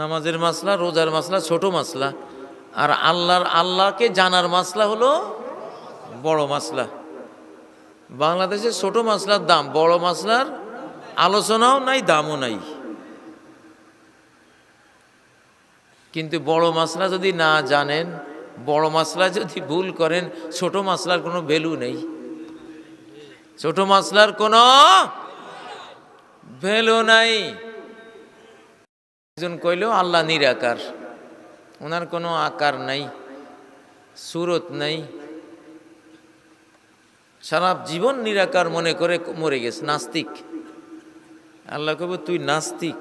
নামাজের মাসলা রোজার মাসলা ছোট মাসলা আর আল্লাহর আল্লাহকে জানার মাসলা হলো বড় মাসলা বাংলাদেশে ছোট মাসলার দাম বড় মাসলার আলোচনাও নাই দামও নাই কিন্তু বড় মাসলা যদি না জানেন বড় মাসলা যদি ভুল করেন ছোট মাসলার কোনো ভ্যালু নেই ছোট মাসলার কোনো ভ্যালু নাই একজন কইলেও আল্লাহ নিরাকার ওনার কোনো আকার নাই সুরত নাই সারা জীবন নিরাকার মনে করে মরে গেছে নাস্তিক আল্লাহ কব তুই নাস্তিক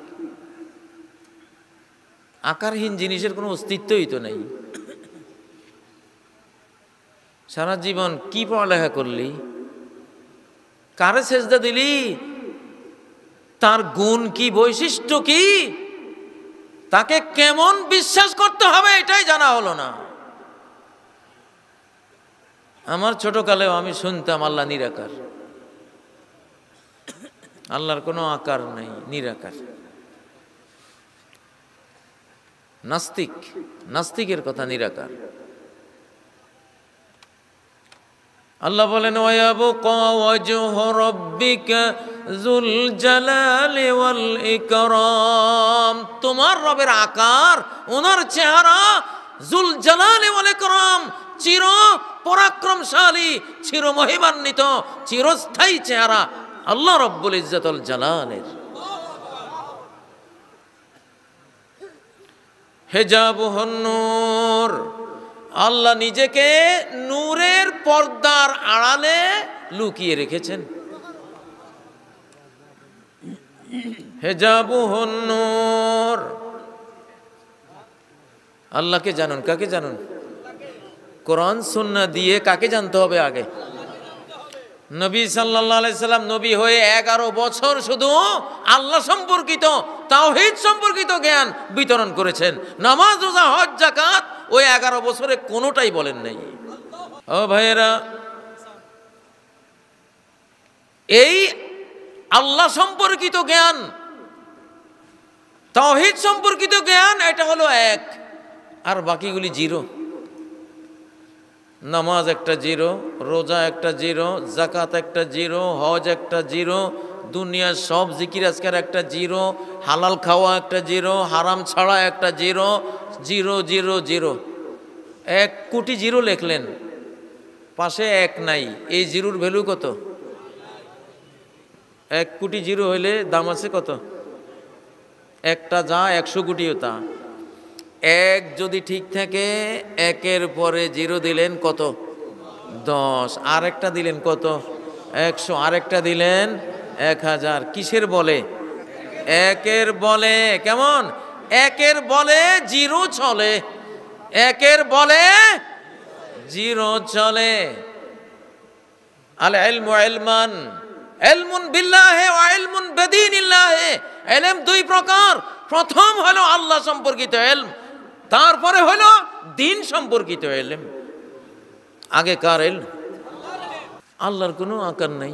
আকারহীন জিনিসের কোনো অস্তিত্বই তো নেই সারা জীবন কি পড়ালেখা করলি কারে সেজদা দিলি তার গুণ কি বৈশিষ্ট্য কি তাকে কেমন বিশ্বাস করতে হবে এটাই জানা হলো না আমার ছোটকালেও আমি শুনতাম আল্লাহ নিরাকার আল্লাহর কোনো আকার নেই নিরাকার নাস্তিক নাস্তিকের কথা নিরাকার আল্লাহ বলেন ওয়াবু কওয়াজহু রাব্বিকা জুল জলাল করম ইকরাম তোমার রবের আকার ওনার চেহারা জুল জলাল ওয়াল ইকরাম চির পরাক্রমশালী চির মহিমান্বিত চিরস্থায়ী চেহারা আল্লাহ রব্বুল ইজ্জাতুল জালালের হেজাবুহন নূর আল্লাহ নিজেকে নূরের পর্দার আড়ালে লুকিয়ে রেখেছেন হেজাবুহন্নর আল্লাহকে জানুন কাকে জানুন কোরআন সুন্না দিয়ে কাকে জানতে হবে আগে নবী সাল্লাম নবী হয়ে এগারো বছর শুধু আল্লাহ সম্পর্কিত তাওহিদ সম্পর্কিত জ্ঞান বিতরণ করেছেন নামাজ রোজা হজ জাকাত ওই এগারো বছরে কোনোটাই বলেন নাই ও ভাইয়েরা এই আল্লাহ সম্পর্কিত জ্ঞান তাওহিদ সম্পর্কিত জ্ঞান এটা হলো এক আর বাকিগুলি জিরো নামাজ একটা জিরো রোজা একটা জিরো জাকাত একটা জিরো হজ একটা জিরো দুনিয়ার সব জিকির আজকার একটা জিরো হালাল খাওয়া একটা জিরো হারাম ছাড়া একটা জিরো জিরো জিরো জিরো এক কোটি জিরো লেখলেন পাশে এক নাই এই জিরোর ভ্যালু কত এক কোটি জিরো হইলে দাম আছে কত একটা যা একশো কোটিও তা এক যদি ঠিক থাকে একের পরে জিরো দিলেন কত দশ আরেকটা দিলেন কত একশো আরেকটা দিলেন এক হাজার কিসের বলে একের বলে কেমন একের বলে জিরো চলে একের বলে জিরো চলে আল আলমান এলমুন বেদিন এলেম দুই প্রকার প্রথম হলো আল্লাহ সম্পর্কিত এলম তারপরে হলো দিন সম্পর্কিত এলেম আগে কার এল আল্লাহর কোনো আকার নাই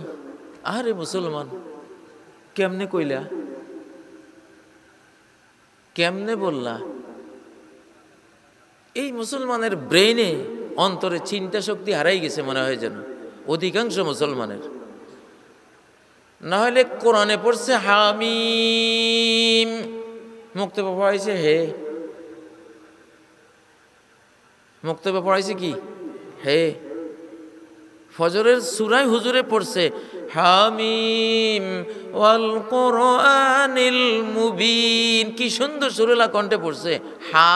আরে মুসলমান কেমনে কইলা কেমনে বললা এই মুসলমানের ব্রেইনে অন্তরে চিন্তা শক্তি হারাই গেছে মনে হয় যেন অধিকাংশ মুসলমানের নাহলে কোরআনে পড়ছে হামিম মুক্তব্য পড়াইছে হে মুক্তব্য পড়াইছে কি হে ফজরের সুরাই হুজুরে পড়ছে হামিম ওয়াল কোরআনিল মুবিন কি সুন্দর সুরেলা কণ্ঠে পড়ছে হা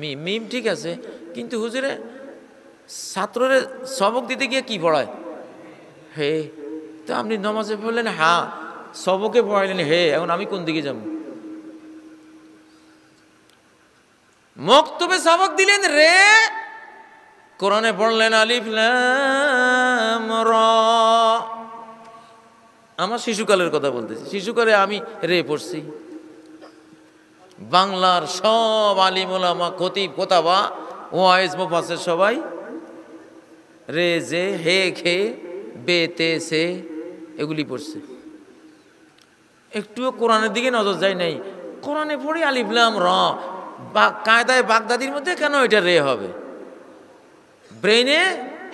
মিম মিম ঠিক আছে কিন্তু হুজুরে ছাত্ররে সবক দিতে গিয়ে কি পড়ায় হে তো আপনি নমাজে পড়লেন হ্যাঁ সবকে পড়াইলেন হে এখন আমি কোন দিকে যাব মক্তবে সবক দিলেন রে কোরআনে পড়লেন আলিফ র আমার শিশুকালের কথা বলতেছি শিশুকালে আমি রে পড়ছি বাংলার সব আলিমুলামা খতিব কোতাবা ওয়াইজ মোফাসের সবাই রে যে হে খে বেতে সে এগুলি পড়ছে একটুও কোরআনের দিকে নজর যায় নাই কোরআনে পড়ে আলিফলাম র বা কায়দায় বাগদাদির মধ্যে কেন এটা রে হবে ব্রেনে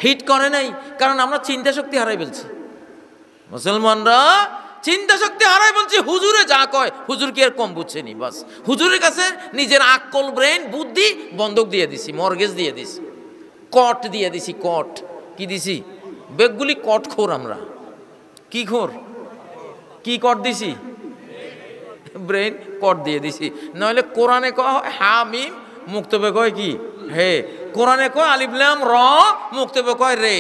হিট করে নাই কারণ আমরা চিন্তা শক্তি হারাই ফেলছি মুসলমানরা চিন্তা শক্তি হারাই বলছি হুজুরে যা কয় হুজুর কি আর কম বুঝছে নি বাস হুজুরের কাছে নিজের আকল ব্রেন বুদ্ধি বন্ধক দিয়ে দিছি মর্গেজ দিয়ে দিছি কট দিয়ে দিছি কট কি দিছি বেগগুলি কট খোর আমরা কি খোর কি কর দিছি ব্রেন কর দিয়ে দিছি নইলে কোরআনে কয় মিম মুক্তবে কয় কি হে কোরআনে কয় আলিফলাম র মুক্তবে কয় রে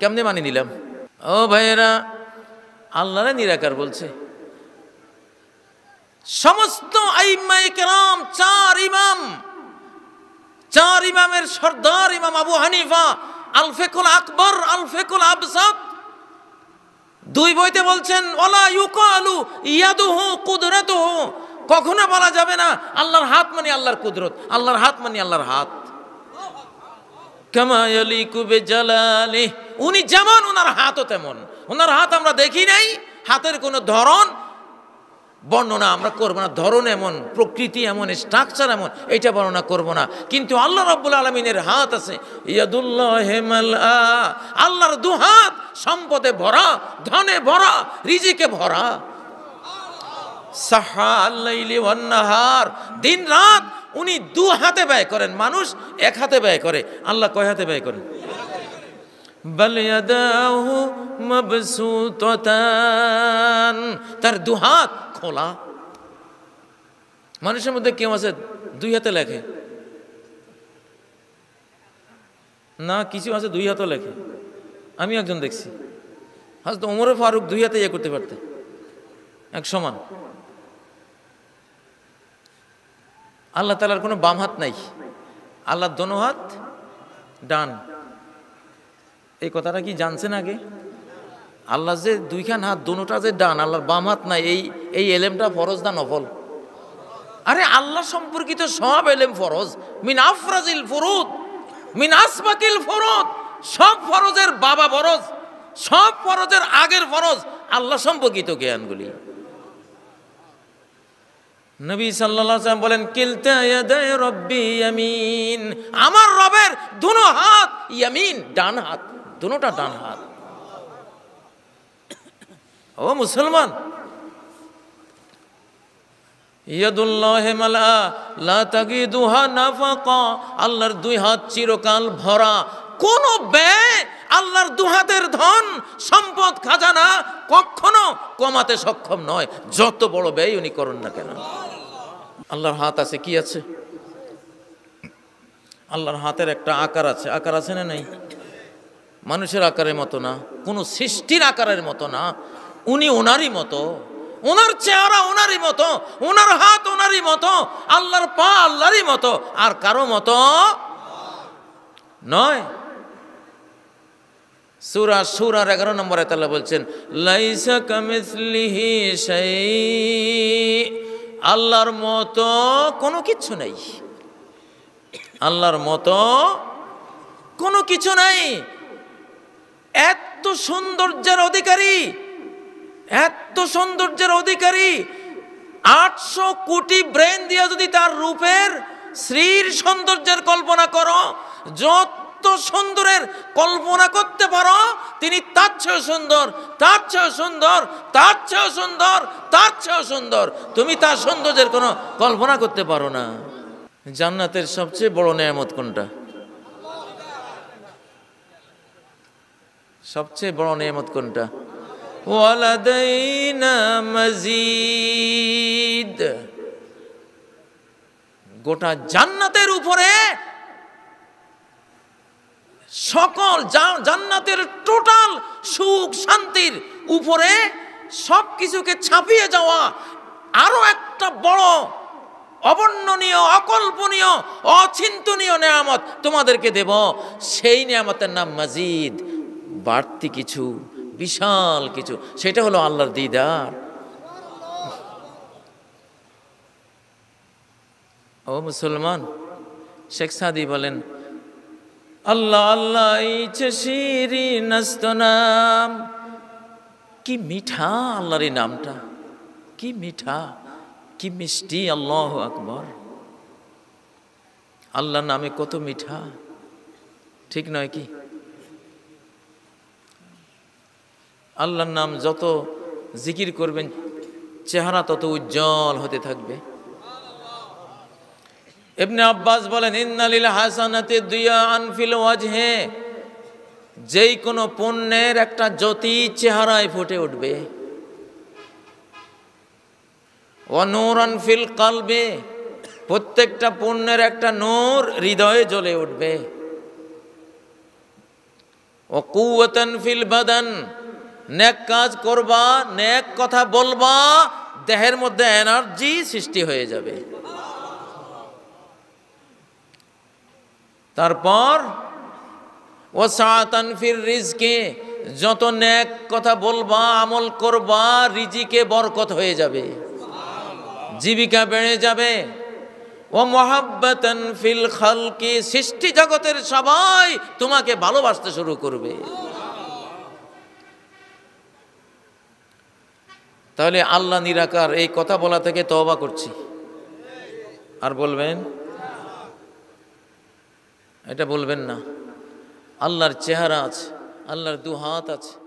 কেমনে মানি নিলাম ও ভাইয়েরা আল্লাহরে নিরাকার বলছে সমস্ত আইমাই কেরাম চার ইমাম চার ইমামের সর্দার ইমাম আবু হানিফা আলফেকুল আকবর আলফেকুল আবসাদ দুই বইতে বলছেন ওলা ইউকালু ইয়াদুহু কুদরাতুহু কখনো বলা যাবে না আল্লাহর হাত মানে আল্লাহর কুদরত আল্লাহর হাত মানে আল্লাহর হাত কামায়ালি কুবে জালালি উনি যেমন ওনার হাতও তেমন ওনার হাত আমরা দেখি নাই হাতের কোনো ধরন বর্ণনা আমরা করবো না ধরন এমন প্রকৃতি এমন স্ট্রাকচার এমন এটা বর্ণনা করব না কিন্তু আল্লাহ রব্বুল আলমিনের হাত আছে আল্লাহর দু হাত সম্পদে ভরা ধনে ভরা রিজিকে ভরা দিন রাত উনি দু হাতে ব্যয় করেন মানুষ এক হাতে ব্যয় করে আল্লাহ কয় হাতে ব্যয় করেন তার দুহাত খোলা মানুষের মধ্যে কেউ আছে দুই হাতে লেখে না কিছু আছে দুই হাতে লেখে আমি একজন দেখছি হয়তো ওমরে ফারুক দুই হাতে ইয়ে করতে পারতে এক সমান আল্লাহ তালার কোনো বাম হাত নাই আল্লাহর দনো হাত ডান এই কথাটা কি জানছেন আগে আল্লাহ যে দুইখান হাত দুটা যে ডান আল্লাহর বাম হাত নাই এই এই এলেমটা ফরজ না নফল আরে আল্লাহ সম্পর্কিত সব এলেম ফরজ মিন আফরাজিল ফরুদ মিন আসবাকিল ফরুদ সব ফরজের বাবা ফরজ সব ফরজের আগের ফরজ আল্লাহ সম্পর্কিত জ্ঞানগুলি নবী সাল্লা বলেন ইয়াদাই রব্বি ইয়ামিন আমার রবের দুনো হাত ইয়ামিন ডান হাত দুনোটা ডান হাত ও মুসলমান আল্লাহর দুই হাত চিরকাল ভরা কোন ব্যয় আল্লাহর দুহাতের ধন সম্পদ খাজানা কখনো কমাতে সক্ষম নয় যত বড় ব্যয় উনি করুন না কেন আল্লাহর হাত আছে কি আছে আল্লাহর হাতের একটা আকার আছে আকার আছে না নেই মানুষের আকারের মতো না কোনো সৃষ্টির আকারের মতো না উনি ওনারই মতো ওনার চেহারা ওনারই মতো ওনার হাত ওনারই মতো আল্লাহর পা আল্লাহরই মতো আর কারো মতো নয় সুরা সুরার এগারো নম্বরে তাল্লা বলছেন আল্লাহর মতো কোনো কিছু নেই আল্লাহর মতো কোনো কিছু নাই এত সৌন্দর্যের অধিকারী এত সৌন্দর্যের অধিকারী আটশো কোটি ব্রেন দিয়ে যদি তার রূপের শ্রীর সৌন্দর্যের কল্পনা করো যত সুন্দরের কল্পনা করতে পারো তিনি তার চেয়েও সুন্দর তার চেয়েও সুন্দর তার চেয়েও সুন্দর তার চেয়েও সুন্দর তুমি তার সৌন্দর্যের কোনো কল্পনা করতে পারো না জান্নাতের সবচেয়ে বড় নেয়ামত কোনটা সবচেয়ে বড় নেয়ামত কোনটা ওয়ালাদাইনা মজিদ গোটা জান্নাতের উপরে সকল জান্নাতের টোটাল সুখ শান্তির উপরে সব কিছুকে ছাপিয়ে যাওয়া আরও একটা বড় অবর্ণনীয় অকল্পনীয় অচিন্তনীয় নেয়ামত তোমাদেরকে দেব সেই নেয়ামতের নাম মাজিদ বাড়তি কিছু বিশাল কিছু সেটা হলো আল্লাহর দিদার ও মুসলমান শেখ সাদি বলেন আল্লাহ আল্লাহ ইচ্ছে নাম কি মিঠা আল্লাহর এই নামটা কি মিঠা কি মিষ্টি আল্লাহ আকবর আল্লাহর নামে কত মিঠা ঠিক নয় কি আল্লাহর নাম যত জিকির করবেন চেহারা তত উজ্জ্বল হতে থাকবে এমনি আব্বাস বলেন ইন্নালিল হাসানাতে দুইয়া আনফিল ওয়াজহে যেই কোনো পণ্যের একটা জ্যোতি চেহারায় ফুটে উঠবে অনূরন আনফিল কালবে প্রত্যেকটা পণ্যের একটা নূর হৃদয়ে জ্বলে উঠবে ও কুয়তন ফিল বাদান ন্যাক কাজ করবা ন্যাক কথা বলবা দেহের মধ্যে এনার্জি সৃষ্টি হয়ে যাবে তারপর ও সাতানফির রিজকে যত ন্যাক কথা বলবা আমল করবা রিজিকে বরকত হয়ে যাবে জীবিকা বেড়ে যাবে ও মহাব্বতন ফিল খালকে সৃষ্টি জগতের সবাই তোমাকে ভালোবাসতে শুরু করবে তাহলে আল্লাহ নিরাকার এই কথা বলা থেকে তবা করছি আর বলবেন এটা বলবেন না আল্লাহর চেহারা আছে আল্লাহর দু হাত আছে